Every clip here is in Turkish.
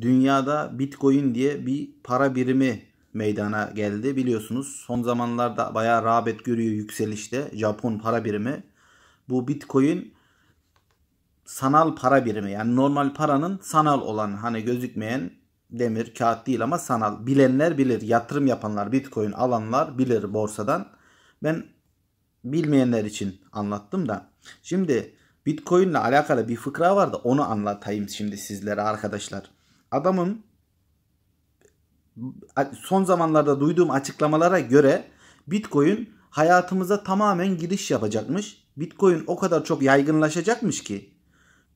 dünyada Bitcoin diye bir para birimi meydana geldi. Biliyorsunuz son zamanlarda bayağı rağbet görüyor yükselişte Japon para birimi. Bu Bitcoin sanal para birimi yani normal paranın sanal olan hani gözükmeyen demir kağıt değil ama sanal. Bilenler bilir, yatırım yapanlar, Bitcoin alanlar bilir borsadan. Ben bilmeyenler için anlattım da. Şimdi Bitcoin ile alakalı bir fıkra vardı onu anlatayım şimdi sizlere arkadaşlar adamın son zamanlarda duyduğum açıklamalara göre Bitcoin hayatımıza tamamen giriş yapacakmış. Bitcoin o kadar çok yaygınlaşacakmış ki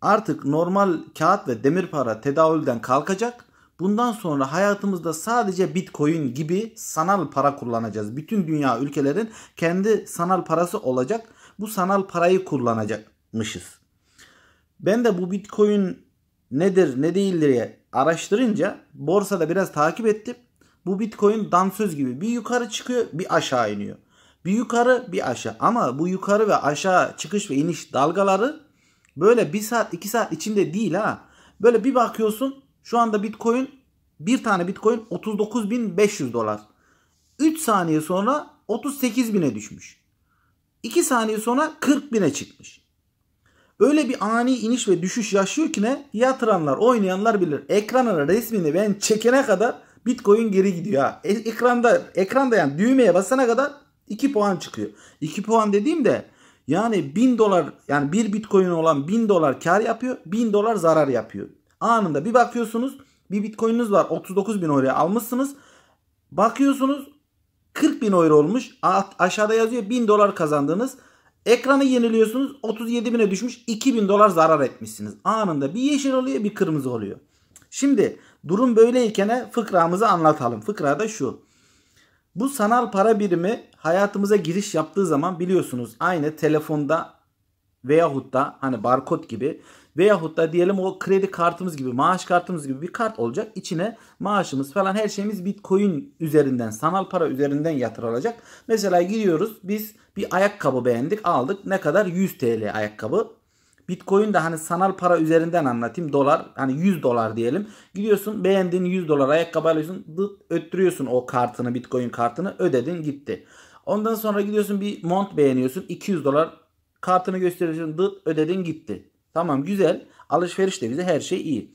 artık normal kağıt ve demir para tedavülden kalkacak. Bundan sonra hayatımızda sadece Bitcoin gibi sanal para kullanacağız. Bütün dünya ülkelerin kendi sanal parası olacak. Bu sanal parayı kullanacakmışız. Ben de bu Bitcoin nedir ne değildir diye araştırınca borsada biraz takip ettim. Bu Bitcoin dansöz gibi bir yukarı çıkıyor bir aşağı iniyor. Bir yukarı bir aşağı ama bu yukarı ve aşağı çıkış ve iniş dalgaları böyle bir saat iki saat içinde değil ha. Böyle bir bakıyorsun şu anda Bitcoin bir tane Bitcoin 39.500 dolar. 3 saniye sonra 38.000'e düşmüş. 2 saniye sonra 40.000'e çıkmış. Öyle bir ani iniş ve düşüş yaşıyor ki ne? Yatıranlar, oynayanlar bilir. Ekranına resmini ben çekene kadar Bitcoin geri gidiyor ha. E- ekranda ekranda yani düğmeye basana kadar 2 puan çıkıyor. 2 puan dediğimde yani 1000 dolar yani bir Bitcoin olan 1000 dolar kar yapıyor, 1000 dolar zarar yapıyor. Anında bir bakıyorsunuz bir Bitcoin'iniz var 39 bin euroya almışsınız. Bakıyorsunuz 40 bin euro olmuş. Aşağıda yazıyor 1000 dolar kazandınız. Ekranı yeniliyorsunuz 37 bine düşmüş 2000 dolar zarar etmişsiniz. Anında bir yeşil oluyor bir kırmızı oluyor. Şimdi durum böyleyken fıkramızı anlatalım. Fıkra da şu. Bu sanal para birimi hayatımıza giriş yaptığı zaman biliyorsunuz aynı telefonda veyahut da hani barkod gibi Veyahut da diyelim o kredi kartımız gibi maaş kartımız gibi bir kart olacak. İçine maaşımız falan her şeyimiz bitcoin üzerinden sanal para üzerinden yatırılacak. Mesela gidiyoruz biz bir ayakkabı beğendik aldık. Ne kadar? 100 TL ayakkabı. Bitcoin de hani sanal para üzerinden anlatayım. Dolar hani 100 dolar diyelim. Gidiyorsun beğendiğin 100 dolar ayakkabı alıyorsun. Dıt, öttürüyorsun o kartını Bitcoin kartını ödedin gitti. Ondan sonra gidiyorsun bir mont beğeniyorsun. 200 dolar kartını gösteriyorsun dıt ödedin gitti. Tamam güzel. alışveriş de bize her şey iyi.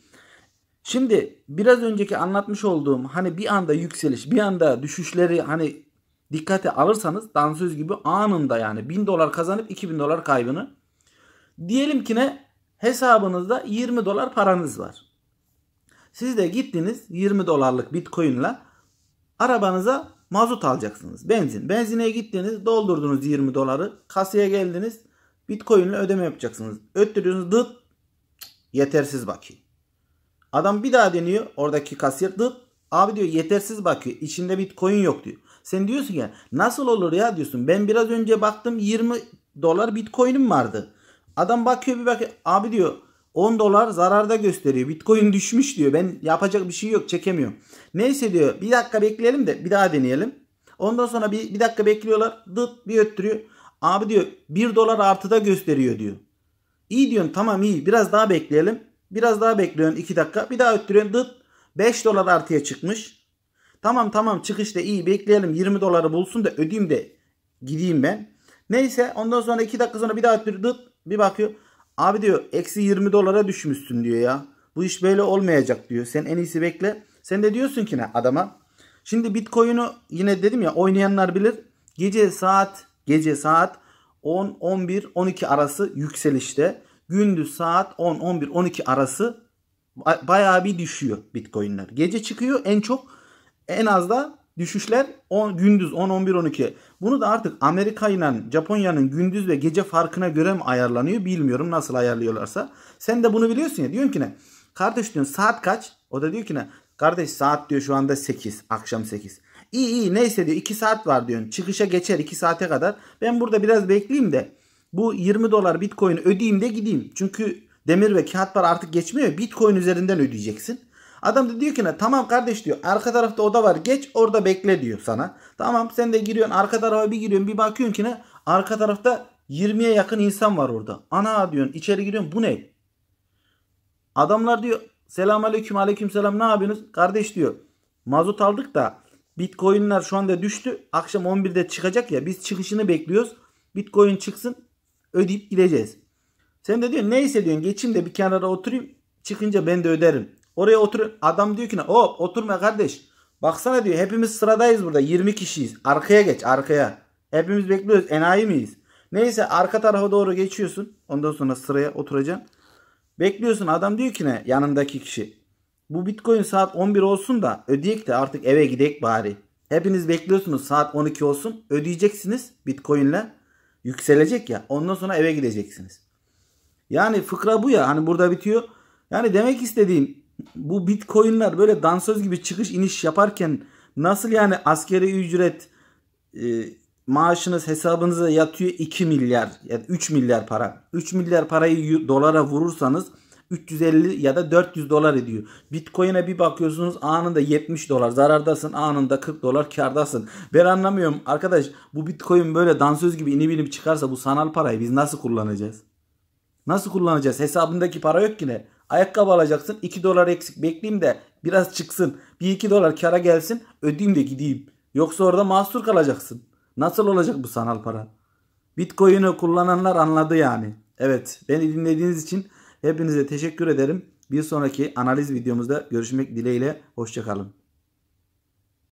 Şimdi biraz önceki anlatmış olduğum hani bir anda yükseliş bir anda düşüşleri hani dikkate alırsanız dansöz gibi anında yani 1000 dolar kazanıp 2000 dolar kaybını. Diyelim ki ne hesabınızda 20 dolar paranız var. Siz de gittiniz 20 dolarlık bitcoinla arabanıza mazot alacaksınız. Benzin. benzineye gittiniz doldurdunuz 20 doları. Kasaya geldiniz. Bitcoin ile ödeme yapacaksınız. Öttürüyorsunuz dıt. Yetersiz bakiye. Adam bir daha deniyor. Oradaki kasiyer dıt. Abi diyor yetersiz bakıyor. İçinde bitcoin yok diyor. Sen diyorsun ya nasıl olur ya diyorsun. Ben biraz önce baktım 20 dolar bitcoin'im vardı. Adam bakıyor bir bakıyor. Abi diyor 10 dolar zararda gösteriyor. Bitcoin düşmüş diyor. Ben yapacak bir şey yok çekemiyorum. Neyse diyor bir dakika bekleyelim de bir daha deneyelim. Ondan sonra bir, bir dakika bekliyorlar. Dıt bir öttürüyor. Abi diyor 1 dolar artıda gösteriyor diyor. İyi diyorsun tamam iyi biraz daha bekleyelim. Biraz daha bekliyorsun 2 dakika. Bir daha öttürüyorsun dıt 5 dolar artıya çıkmış. Tamam tamam çıkışta iyi bekleyelim 20 doları bulsun da ödeyeyim de gideyim ben. Neyse ondan sonra 2 dakika sonra bir daha öttür dıt bir bakıyor. Abi diyor eksi 20 dolara düşmüşsün diyor ya. Bu iş böyle olmayacak diyor. Sen en iyisi bekle. Sen de diyorsun ki ne adama. Şimdi Bitcoin'u yine dedim ya oynayanlar bilir. Gece saat Gece saat 10, 11, 12 arası yükselişte. Gündüz saat 10, 11, 12 arası bayağı bir düşüyor Bitcoin'ler. Gece çıkıyor en çok en az da düşüşler 10 gündüz 10 11 12. Bunu da artık Amerika ile Japonya'nın gündüz ve gece farkına göre mi ayarlanıyor bilmiyorum nasıl ayarlıyorlarsa. Sen de bunu biliyorsun ya diyorsun ki ne? Kardeş diyorsun saat kaç? O da diyor ki ne? Kardeş saat diyor şu anda 8 akşam 8. İyi iyi neyse diyor 2 saat var diyor Çıkışa geçer 2 saate kadar. Ben burada biraz bekleyeyim de bu 20 dolar bitcoin'i ödeyeyim de gideyim. Çünkü demir ve kağıt para artık geçmiyor. Bitcoin üzerinden ödeyeceksin. Adam da diyor ki ne tamam kardeş diyor arka tarafta oda var geç orada bekle diyor sana. Tamam sen de giriyorsun arka tarafa bir giriyorsun bir bakıyorsun ki ne arka tarafta 20'ye yakın insan var orada. Ana diyorsun içeri giriyorsun bu ne? Adamlar diyor selam aleyküm aleyküm selam ne yapıyorsunuz? Kardeş diyor mazot aldık da Bitcoin'ler şu anda düştü. Akşam 11'de çıkacak ya. Biz çıkışını bekliyoruz. Bitcoin çıksın ödeyip gideceğiz. Sen de diyorsun neyse diyorsun geçeyim de bir kenara oturayım. Çıkınca ben de öderim. Oraya otur. Adam diyor ki hop oturma kardeş. Baksana diyor hepimiz sıradayız burada. 20 kişiyiz. Arkaya geç arkaya. Hepimiz bekliyoruz. Enayi miyiz? Neyse arka tarafa doğru geçiyorsun. Ondan sonra sıraya oturacaksın. Bekliyorsun adam diyor ki ne yanındaki kişi. Bu bitcoin saat 11 olsun da ödeyek de artık eve gidek bari. Hepiniz bekliyorsunuz saat 12 olsun. Ödeyeceksiniz bitcoinle. Yükselecek ya. Ondan sonra eve gideceksiniz. Yani fıkra bu ya. Hani burada bitiyor. Yani demek istediğim bu bitcoinler böyle dansöz gibi çıkış iniş yaparken nasıl yani askeri ücret e, maaşınız hesabınıza yatıyor 2 milyar ya yani 3 milyar para. 3 milyar parayı dolara vurursanız 350 ya da 400 dolar ediyor. Bitcoin'e bir bakıyorsunuz anında 70 dolar zarardasın anında 40 dolar kardasın. Ben anlamıyorum arkadaş bu Bitcoin böyle dansöz gibi inip inip çıkarsa bu sanal parayı biz nasıl kullanacağız? Nasıl kullanacağız? Hesabındaki para yok ki ne? Ayakkabı alacaksın 2 dolar eksik bekleyeyim de biraz çıksın. 1-2 dolar kara gelsin ödeyeyim de gideyim. Yoksa orada mahsur kalacaksın. Nasıl olacak bu sanal para? Bitcoin'i kullananlar anladı yani. Evet beni dinlediğiniz için Hepinize teşekkür ederim. Bir sonraki analiz videomuzda görüşmek dileğiyle. Hoşçakalın.